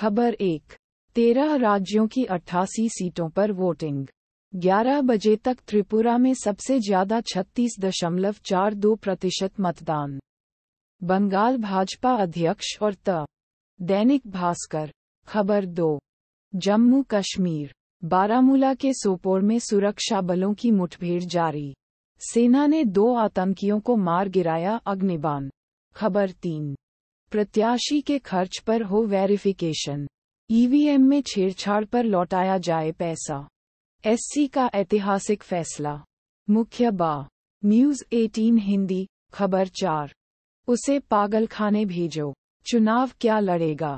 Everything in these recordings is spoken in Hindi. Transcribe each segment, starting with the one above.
खबर एक तेरह राज्यों की अट्ठासी सीटों पर वोटिंग 11 बजे तक त्रिपुरा में सबसे ज्यादा छत्तीस दशमलव चार दो प्रतिशत मतदान बंगाल भाजपा अध्यक्ष और त दैनिक भास्कर खबर दो जम्मू कश्मीर बारामूला के सोपोर में सुरक्षा बलों की मुठभेड़ जारी सेना ने दो आतंकियों को मार गिराया अग्निबान खबर तीन प्रत्याशी के खर्च पर हो वेरिफिकेशन ईवीएम e में छेड़छाड़ पर लौटाया जाए पैसा एससी का ऐतिहासिक फैसला मुख्य बा न्यूज 18 हिंदी खबर चार उसे पागलखाने भेजो चुनाव क्या लड़ेगा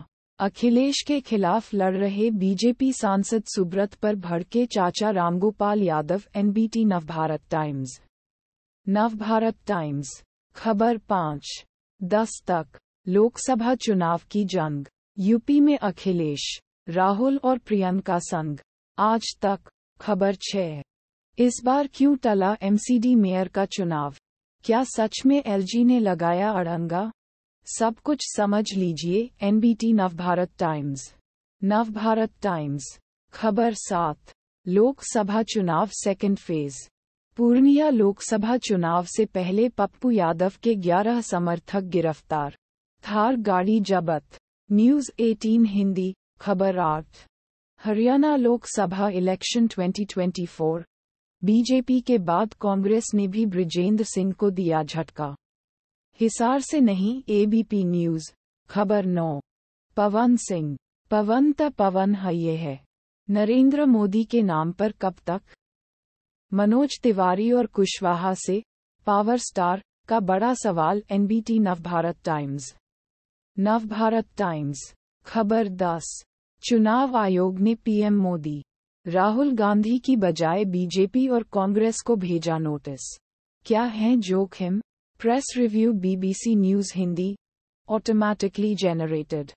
अखिलेश के खिलाफ लड़ रहे बीजेपी सांसद सुब्रत पर भड़के चाचा Ramgopal Yadav NBT Navbharat times Navbharat times खबर पाँच दस तक लोकसभा चुनाव की जंग यूपी में अखिलेश राहुल और प्रियंका संग आज तक खबर छः इस बार क्यों टला एमसीडी मेयर का चुनाव क्या सच में एलजी ने लगाया अड़ंगा सब कुछ समझ लीजिए NBT Navbharat times Navbharat times खबर सात लोकसभा चुनाव सेकंड फेज पूर्णिया लोकसभा चुनाव से पहले पप्पू यादव के 11 समर्थक गिरफ्तार थार गाड़ी जबत न्यूज 18 हिंदी खबर आठ हरियाणा लोकसभा इलेक्शन 2024 बीजेपी के बाद कांग्रेस ने भी ब्रिजेंद्र सिंह को दिया झटका हिसार से नहीं एबीपी न्यूज खबर नौ पवन सिंह पवन त पवन है ये है नरेंद्र मोदी के नाम पर कब तक मनोज तिवारी और कुशवाहा से पावर स्टार का बड़ा सवाल NBT Navbharat times Navbharat times खबर 10 चुनाव आयोग ने पीएम मोदी राहुल गांधी की बजाय बीजेपी और कांग्रेस को भेजा नोटिस क्या है जोखिम press review BBC news Hindi automatically generated